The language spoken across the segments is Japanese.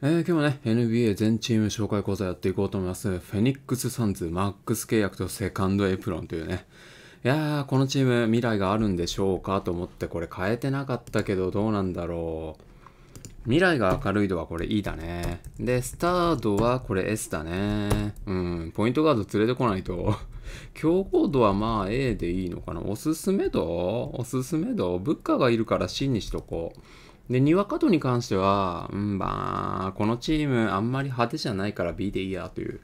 えー、今日もね、NBA 全チーム紹介講座やっていこうと思います。フェニックス・サンズ、マックス契約とセカンドエプロンというね。いやー、このチーム未来があるんでしょうかと思って、これ変えてなかったけど、どうなんだろう。未来が明るい度はこれ E だね。で、スタードはこれ S だね。うん、ポイントガード連れてこないと。強豪度はまあ A でいいのかな。おすすめ度おすすめ度物価がいるから C にしとこう。で、にわかとに関しては、うん、まあ、このチームあんまり派手じゃないから B でいいやという。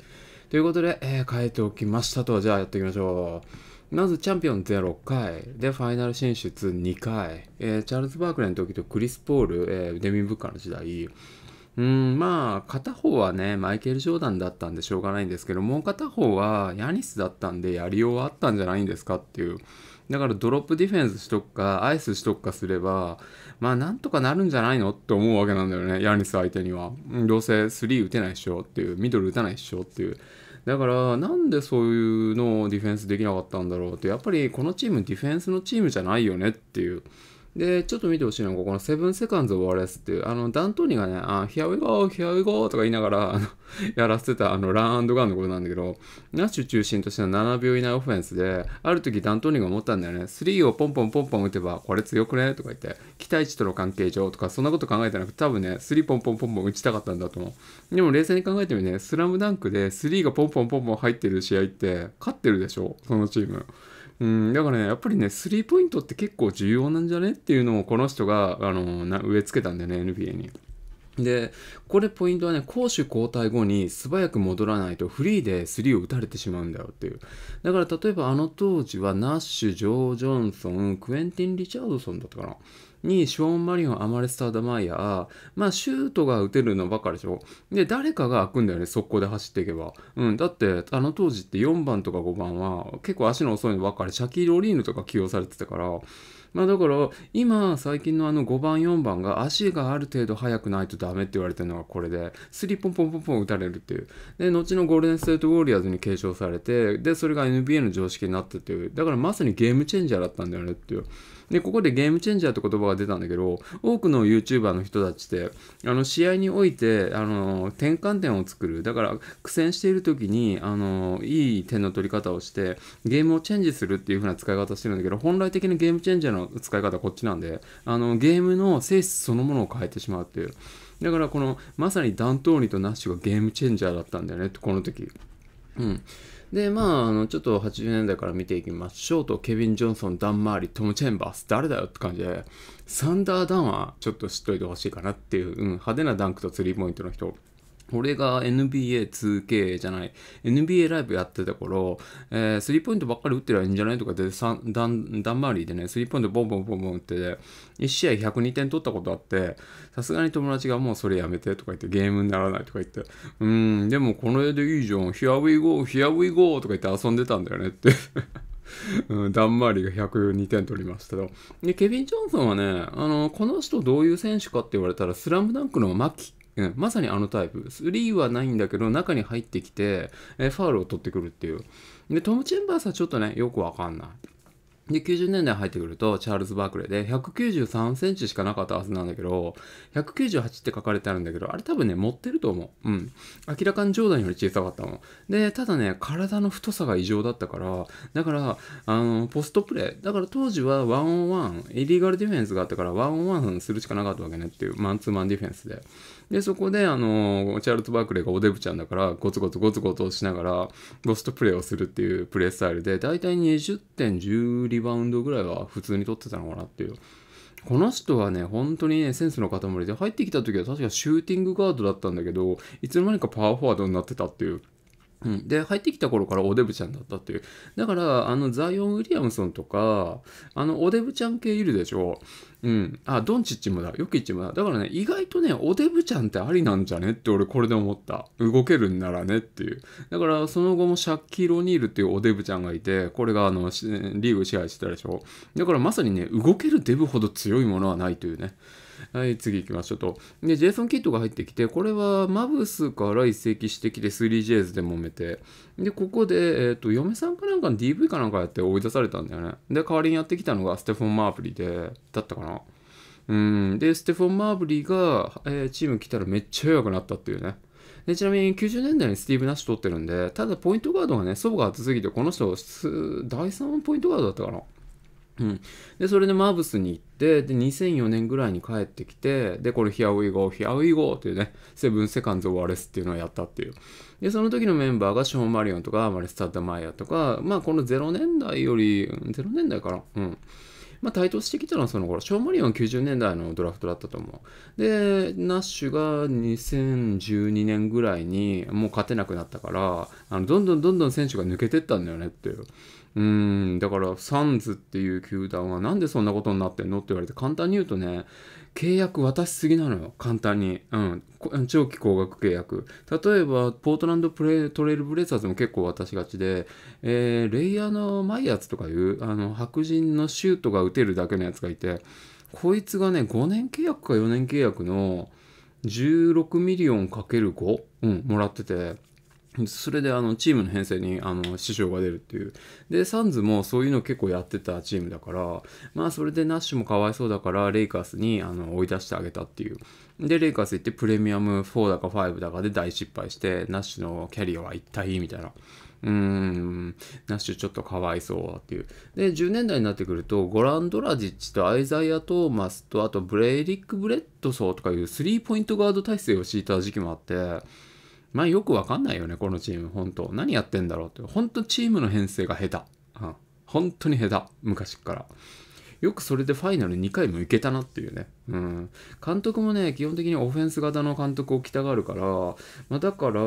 ということで、えー、変えておきましたと、じゃあやっていきましょう。まずチャンピオン0回、で、ファイナル進出2回、えー、チャールズ・バークレーの時とクリス・ポール、えー、デミン・ブッカーの時代、うん、まあ、片方はね、マイケル・ジョーダンだったんでしょうがないんですけど、もう片方はヤニスだったんで、やりようはあったんじゃないんですかっていう。だからドロップディフェンスしとくか、アイスしとくかすれば、まあなんとかなるんじゃないのって思うわけなんだよねヤニス相手にはどうせ3打てないっしょっていうミドル打たないっしょっていうだからなんでそういうのをディフェンスできなかったんだろうってやっぱりこのチームディフェンスのチームじゃないよねっていうで、ちょっと見てほしいのが、このセブンセカンズ終わらスっていう、あの、ダントニーがね、あ、ヒアウィゴー、ヒアウィゴーとか言いながら、やらせてた、あの、ランガンのことなんだけど、ナッシュ中心としての7秒以内オフェンスで、ある時ダントニーが思ったんだよね、3をポンポンポンポン打てば、これ強くねとか言って、期待値との関係上とか、そんなこと考えてなくて、多分ね、3ポンポンポンポン打ちたかったんだと思う。でも冷静に考えてみね、スラムダンクで3がポンポンポンポン入ってる試合って、勝ってるでしょ、そのチーム。うん、だからね、やっぱりね、スリーポイントって結構重要なんじゃねっていうのをこの人が、あの、な植え付けたんだよね、NBA に。で、これポイントはね、攻守交代後に素早く戻らないとフリーでスリーを打たれてしまうんだよっていう。だから例えばあの当時はナッシュ、ジョー・ジョンソン、クエンティン・リチャードソンだったかな。にショーン・マリオン、アマレスター・ダマイヤー、まあ、シュートが打てるのばっかりでしょ。で、誰かが開くんだよね、速攻で走っていけば。うん、だって、あの当時って4番とか5番は結構足の遅いのばっかり、シャキーロ・リーヌとか起用されてたから、まあだから、今、最近のあの5番、4番が足がある程度速くないとダメって言われてるのがこれで、スリーポンポンポンポン打たれるっていう。で、後のゴールデンステートウォリアーズに継承されて、で、それが NBA の常識になったっていう。だからまさにゲームチェンジャーだったんだよねっていう。で、ここでゲームチェンジャーって言葉が出たんだけど、多くの YouTuber の人たちって、あの、試合において、あの、転換点を作る。だから、苦戦している時に、あの、いい点の取り方をして、ゲームをチェンジするっていう風な使い方してるんだけど、本来的なゲームチェンジャーの使い方はこっちなんで、あの、ゲームの性質そのものを変えてしまうっていう。だから、この、まさにダントーニとナッシュがゲームチェンジャーだったんだよね、この時。うん。で、まあ、あの、ちょっと80年代から見ていきましょうと、ケビン・ジョンソン、ダン・マーリ、トム・チェンバース、誰だよって感じで、サンダー・ダンはちょっと知っといてほしいかなっていう、うん、派手なダンクとスリーポイントの人俺が NBA2K じゃない、NBA ライブやってた頃、えー、スリーポイントばっかり打ってりゃいいんじゃないとかで、だん、だんりでね、スリーポイントボンボンボンボンって、1試合102点取ったことあって、さすがに友達がもうそれやめてとか言って、ゲームにならないとか言って、うん、でもこの絵でいいじゃん、Here we go, here we go とか言って遊んでたんだよねって うん、ダンマーリが102点取りましたけど。で、ケビン・ジョンソンはね、あの、この人どういう選手かって言われたら、スラムダンクの牧うん、まさにあのタイプ。3はないんだけど、中に入ってきて、えファウルを取ってくるっていう。で、トム・チェンバースはちょっとね、よくわかんない。で、90年代入ってくると、チャールズ・バークレーで、193センチしかなかったはずなんだけど、198って書かれてあるんだけど、あれ多分ね、持ってると思う。うん。明らかに冗談より小さかったもん。で、ただね、体の太さが異常だったから、だから、あの、ポストプレイ。だから当時はワンオンワン、イリーガルディフェンスがあったから、ワンオンワンするしかなかったわけねっていう、マンツーマンディフェンスで。で、そこで、あの、チャールズ・バークレーがおデブちゃんだから、ゴツゴツゴツゴツしながら、ポストプレイをするっていうプレイスタイルで、だいたい20点10リバウンドぐらいは普通に取ってたのかなっていう。この人はね、本当にね、センスの塊で、入ってきた時は確かシューティングガードだったんだけど、いつの間にかパワーフォワードになってたっていう。うん、で入ってきた頃からおデブちゃんだったっていうだからあのザイオン・ウィリアムソンとかあのおデブちゃん系いるでしょうんあドンチッチもだヨキッチもだだからね意外とねおデブちゃんってありなんじゃねって俺これで思った動けるんならねっていうだからその後もシャッキー・ロニールっていうおデブちゃんがいてこれがあのリーグ支配してたでしょだからまさにね動けるデブほど強いものはないというねはい、次行きましょうと。で、ジェイソン・キットが入ってきて、これはマブスから移籍してきて 3JS で揉めて、で、ここで、えっ、ー、と、嫁さんかなんかの DV かなんかやって追い出されたんだよね。で、代わりにやってきたのがステフォン・マーブリーで、だったかな。うん。で、ステフォン・マーブリーが、えー、チーム来たらめっちゃ弱くなったっていうね。で、ちなみに90年代にスティーブ・ナッシュ取ってるんで、ただポイントガードがね、祖母が厚すぎて、この人、第3ポイントガードだったかな。うん、でそれでマーブスに行ってで2004年ぐらいに帰ってきてでこれ「ヒアウィーゴー、ヒアウィー」ゴーっていうね「セブンセカンズ・オワレス」っていうのをやったっていうでその時のメンバーがショーン・マリオンとかマレス・タッダ・マイヤとかまあこの0年代より0年代からうんまあ、台頭してきたのはその頃、ショーマリオン90年代のドラフトだったと思う。で、ナッシュが2012年ぐらいにもう勝てなくなったから、あのどんどんどんどん選手が抜けてったんだよねっていう。うん、だからサンズっていう球団はなんでそんなことになってんのって言われて簡単に言うとね、契約渡しすぎなのよ、簡単に。うん、長期高額契約。例えば、ポートランドプレトレイルブレザーズも結構渡しがちで、えー、レイヤーのマイヤーズとかいう、あの、白人のシュートが打てるだけのやつがいて、こいつがね、5年契約か4年契約の16ミリオンかける5うん、もらってて、それであのチームの編成にあの師匠が出るっていう。で、サンズもそういうの結構やってたチームだから、まあそれでナッシュもかわいそうだから、レイカースにあの追い出してあげたっていう。で、レイカース行ってプレミアム4だか5だかで大失敗して、ナッシュのキャリアは一体みたいな。うーん、ナッシュちょっとかわいそうっていう。で、10年代になってくると、ゴランドラジッチとアイザイア・トーマスと、あとブレイリック・ブレッドソーとかいうスリーポイントガード体制を敷いた時期もあって、まあよくわかんないよね、このチーム、本当何やってんだろうって。本当チームの編成が下手。うん。本当に下手。昔から。よくそれでファイナル2回も行けたなっていうね。うん。監督もね、基本的にオフェンス型の監督を着たがるから、まあだから、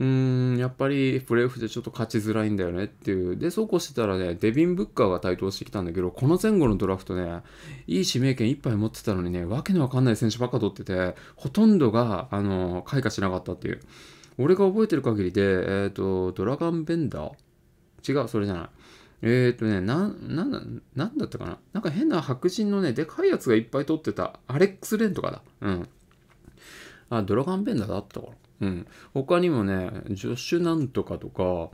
うーん、やっぱりプレーオフでちょっと勝ちづらいんだよねっていう。で、そうこうしてたらね、デビン・ブッカーが台頭してきたんだけど、この前後のドラフトね、いい指名権いっぱい持ってたのにね、わけのわかんない選手ばっか取ってて、ほとんどが、あの、開花しなかったっていう。俺が覚えてる限りで、えっ、ー、と、ドラガン・ベンダー違う、それじゃない。えっ、ー、とね、な、な、なんだったかななんか変な白人のね、でかいやつがいっぱい取ってた。アレックス・レンとかだ。うん。あ、ドラガン・ベンダーだったから。うん。他にもね、助手なんとかとか、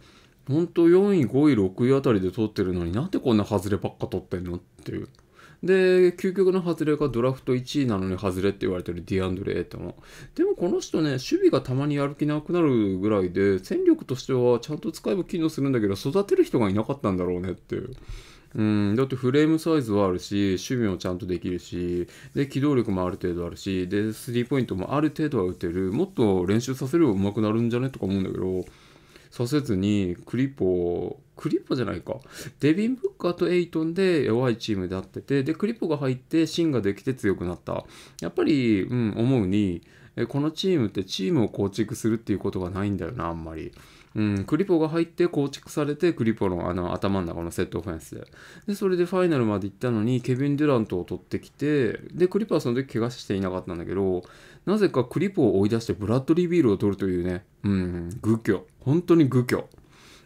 ほんと4位、5位、6位あたりで取ってるのになんでこんな外ればっか取ってんのっていう。で、究極の外れがドラフト1位なのに外れって言われてるディアンドレ・ーとも。でもこの人ね、守備がたまにやる気なくなるぐらいで、戦力としてはちゃんと使えば機能するんだけど、育てる人がいなかったんだろうねっていう。うん、だってフレームサイズはあるし、守備もちゃんとできるし、で、機動力もある程度あるし、で、スリーポイントもある程度は打てる、もっと練習させれば上手くなるんじゃねとか思うんだけど、させずに、クリッポ、クリッポじゃないか、デビン・ブッカーとエイトンで弱いチームであってて、で、クリッポが入って芯ができて強くなった。やっぱり、うん、思うに、このチームってチームを構築するっていうことがないんだよな、あんまり。うん、クリポが入って構築されて、クリポのあの頭の中のセットオフェンスで。で、それでファイナルまで行ったのに、ケビン・デュラントを取ってきて、で、クリポはその時怪我していなかったんだけど、なぜかクリポを追い出してブラッドリー・ビールを取るというね、うん、愚虚。本当に愚虚。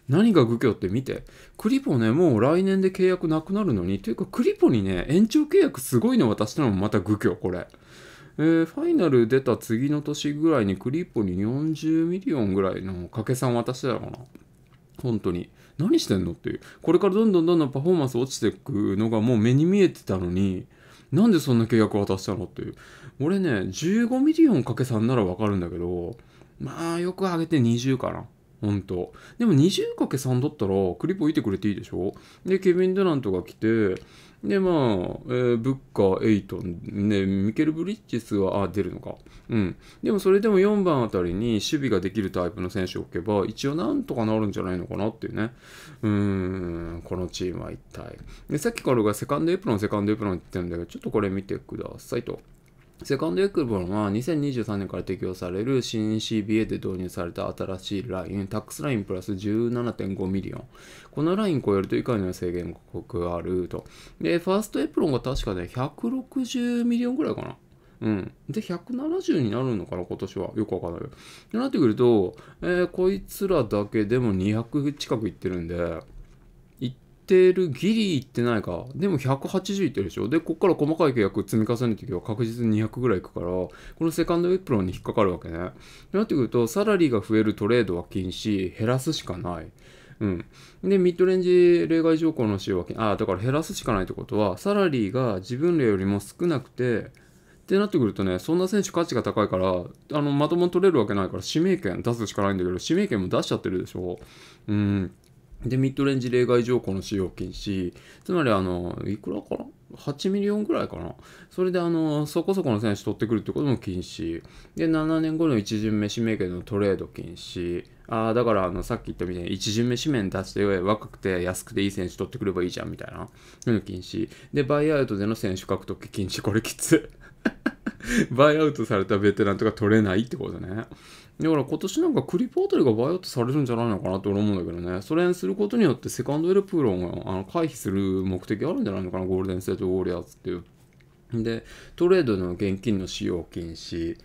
何が愚虚って見て、クリポね、もう来年で契約なくなるのに、というかクリポにね、延長契約すごいの渡したのもまた愚虚、これ。えー、ファイナル出た次の年ぐらいにクリッポに40ミリオンぐらいの掛け算渡してたのかな本当に。何してんのっていう。これからどんどんどんどんパフォーマンス落ちていくのがもう目に見えてたのに、なんでそんな契約渡したのっていう。俺ね、15ミリオン掛け算ならわかるんだけど、まあよく上げて20かな。ほんと。でも 20×3 だったらクリップ置いてくれていいでしょで、ケビン・ドラントが来て、で、まあ、えー、ブッカー、エイトン、ね、ミケル・ブリッジスは、あ、出るのか。うん。でも、それでも4番あたりに守備ができるタイプの選手を置けば、一応なんとかなるんじゃないのかなっていうね。うーん、このチームは一体。で、さっきからがセカンドエプロン、セカンドエプロンって言ってるんだけど、ちょっとこれ見てくださいと。セカンドエクボンは2023年から適用される新 CBA で導入された新しいライン、タックスラインプラス17.5ミリオン。このライン超えると以下の制限が国あると。で、ファーストエプロンが確かね、160ミリオンぐらいかな。うん。で、170になるのかな、今年は。よくわかんない。ってなってくると、えー、こいつらだけでも200近くいってるんで、てるギリいってないか。でも180いってるでしょ。で、こっから細かい契約積み重ねていけば確実に200ぐらいいくから、このセカンドエプロンに引っかかるわけね。なってくると、サラリーが増えるトレードは禁止、減らすしかない。うん。で、ミッドレンジ例外条項の使用は、ああ、だから減らすしかないってことは、サラリーが自分らよりも少なくて、ってなってくるとね、そんな選手価値が高いから、あの、まともに取れるわけないから、指名権出すしかないんだけど、指名権も出しちゃってるでしょ。うん。で、ミッドレンジ例外条項の使用禁止。つまり、あの、いくらかな ?8 ミリオンぐらいかなそれで、あの、そこそこの選手取ってくるってことも禁止。で、7年後の一巡目指名権のトレード禁止。ああ、だから、あの、さっき言ったみたいに、一巡目指名に出して、若くて安くていい選手取ってくればいいじゃん、みたいな。の禁止。で、バイアウトでの選手獲得禁止。これきつ。バイアウトされたベテランとか取れないってことね。だから今年なんかクリポートリがバイアウトされるんじゃないのかなて俺思うんだけどね。それにすることによってセカンドエルプーロンがあの回避する目的あるんじゃないのかな、ゴールデンステートウォリアーズっていう。で、トレードの現金の使用禁止。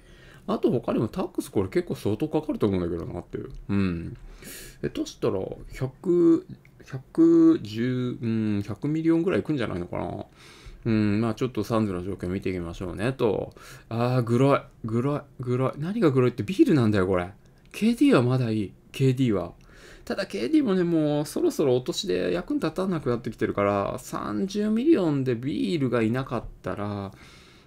あと他にもタックスこれ結構相当かかると思うんだけどなっていう。うん。え、としたら、100、110、うん、100ミリオンぐらいいくんじゃないのかな。うん、まあちょっとサンズの状況見ていきましょうねと。ああ、グロい、グロい、グロい。何がグロいってビールなんだよ、これ。KD はまだいい、KD は。ただ KD もね、もうそろそろお年で役に立たなくなってきてるから、30ミリオンでビールがいなかったら、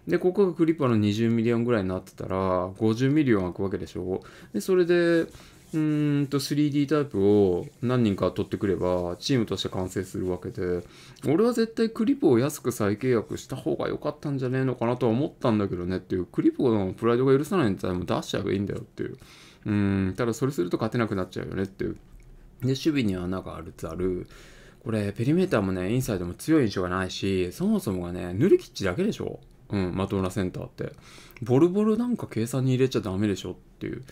で、ここがクリッパーの20ミリオンぐらいになってたら、50ミリオン開くわけでしょ。で、それで、うんと 3D タイプを何人か取ってくればチームとして完成するわけで俺は絶対クリプを安く再契約した方が良かったんじゃねえのかなとは思ったんだけどねっていうクリプのプライドが許さないんだったらもう出しちゃえばいいんだよっていううんただそれすると勝てなくなっちゃうよねっていうで守備には穴があるつあるこれペリメーターもねインサイドも強い印象がないしそもそもがねヌリキッチだけでしょうんまともなセンターってボルボルなんか計算に入れちゃダメでしょっていう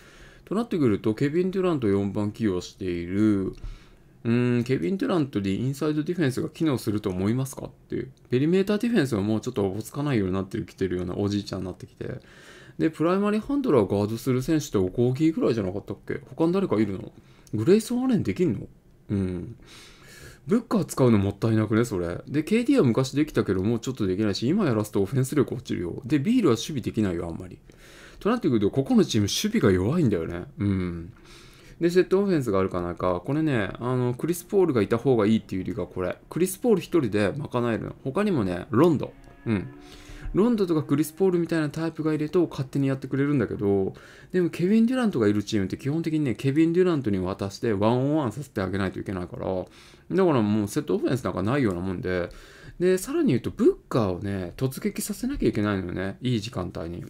となってくると、ケビン・デュラント4番起用している、うん、ケビン・デュラントにインサイドディフェンスが機能すると思いますかっていう。ペリメーターディフェンスはもうちょっとおぼつかないようになってきてるようなおじいちゃんになってきて。で、プライマリーハンドラーをガードする選手っておこぎぐらいじゃなかったっけ他に誰かいるのグレイソン・アレンできんのうん。ブッカー使うのもったいなくね、それ。で、KD は昔できたけど、もうちょっとできないし、今やらすとオフェンス力落ちるよ。で、ビールは守備できないよ、あんまり。となってくると、ここのチーム、守備が弱いんだよね。うん。で、セットオフェンスがあるかないか、これね、あの、クリス・ポールがいた方がいいっていう理由がこれ。クリス・ポール1人で賄えるの。他にもね、ロンド。うん。ロンドとかクリス・ポールみたいなタイプがいると勝手にやってくれるんだけど、でもケビン・デュラントがいるチームって基本的にね、ケビン・デュラントに渡してワンオンワンさせてあげないといけないから、だからもうセットオフェンスなんかないようなもんで、で、さらに言うとブッカーをね、突撃させなきゃいけないのよね、いい時間帯に。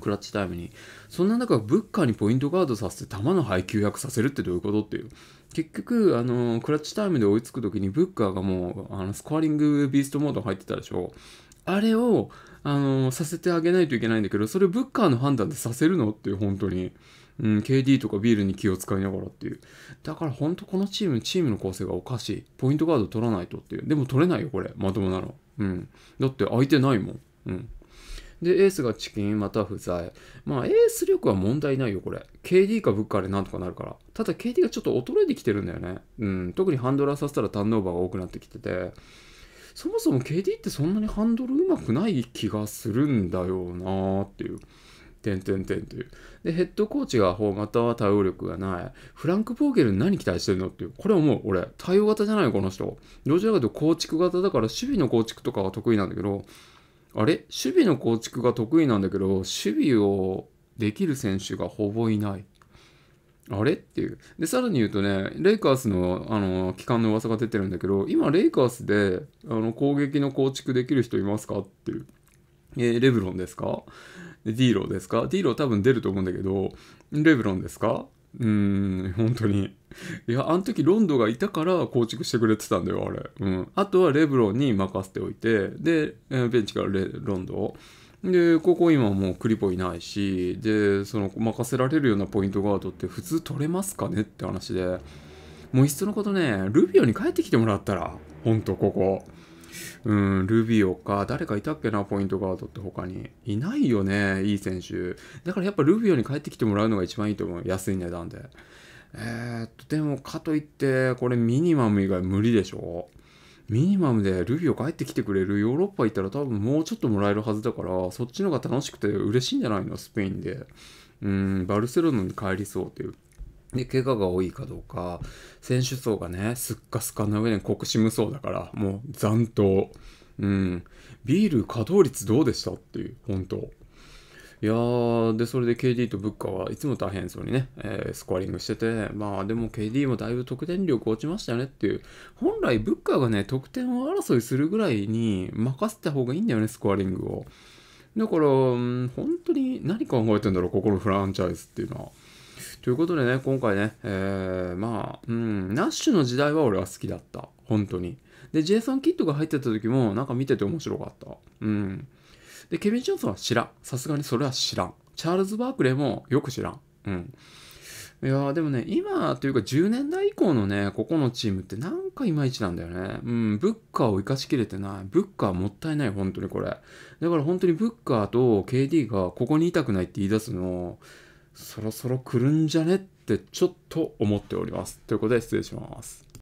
クラッチタイムに。そんな中、ブッカーにポイントガードさせて球の配球役させるってどういうことっていう。結局、あの、クラッチタイムで追いつく時にブッカーがもう、あの、スコアリングビーストモード入ってたでしょ。あれを、あの、させてあげないといけないんだけど、それブッカーの判断でさせるのっていう、本当に。うん、KD とかビールに気を使いながらっていう。だから本当このチーム、チームの構成がおかしい。ポイントガード取らないとっていう。でも取れないよ、これ。まともなの。うん。だって相手ないもん。うん。で、エースがチキン、また不在。まあ、エース力は問題ないよ、これ。KD かブッカーでなんとかなるから。ただ、KD がちょっと衰えてきてるんだよね。うん、特にハンドラーさせたらターンオーバーが多くなってきてて。そもそも KD ってそんなにハンドルうまくない気がするんだよなっていう。てんてんてんという。で、ヘッドコーチがフ型は対応力がない。フランク・ポーゲルに何期待してるのっていう。これはもう俺、対応型じゃないよ、この人。どちらかというと構築型だから、守備の構築とかは得意なんだけど、あれ守備の構築が得意なんだけど、守備をできる選手がほぼいない。あれっていう。で、さらに言うとね、レイカーズの、あの、機関の噂が出てるんだけど、今、レイカーズで、あの、攻撃の構築できる人いますかっていう。えー、レブロンですかでディーローですかディーロー多分出ると思うんだけど、レブロンですかうん、本当に。いや、あの時ロンドがいたから構築してくれてたんだよ、あれ。うん。あとはレブロンに任せておいて、で、ベンチからレロンドを。で、ここ今もうクリポいないし、で、その任せられるようなポイントガードって普通取れますかねって話で、もういっそのことね、ルビオに帰ってきてもらったら、ほんとここ。うん、ルビオか、誰かいたっけな、ポイントガードって他に。いないよね、いい選手。だからやっぱルビオに帰ってきてもらうのが一番いいと思う。安い値段で。えー、っと、でもかといって、これミニマム以外無理でしょミニマムでルビオ帰ってきてくれるヨーロッパ行ったら多分もうちょっともらえるはずだから、そっちの方が楽しくて嬉しいんじゃないのスペインで。うん、バルセロナに帰りそうっていうで、怪我が多いかどうか、選手層がね、すっかすかな上に国士無双だから、もう残党。うん。ビール稼働率どうでしたっていう、本当いやー、で、それで KD とブッカはいつも大変そうにね、えー、スコアリングしてて、まあでも KD もだいぶ得点力落ちましたよねっていう、本来ブッカーがね、得点を争いするぐらいに任せた方がいいんだよね、スコアリングを。だから、うん、本当に何考えてんだろう、ここのフランチャイズっていうのは。ということでね、今回ね、えー、まあ、うん、ナッシュの時代は俺は好きだった。本当に。で、ジェイソン・キッドが入ってた時も、なんか見てて面白かった。うん。で、ケビン・ジョンソンは知らん。さすがにそれは知らん。チャールズ・バークレーもよく知らん。うん。いやーでもね、今というか10年代以降のね、ここのチームってなんかいまいちなんだよね。うん、ブッカーを生かしきれてない。ブッカーもったいない、本当にこれ。だから本当にブッカーと KD がここにいたくないって言い出すの、そろそろ来るんじゃねってちょっと思っております。ということで失礼します。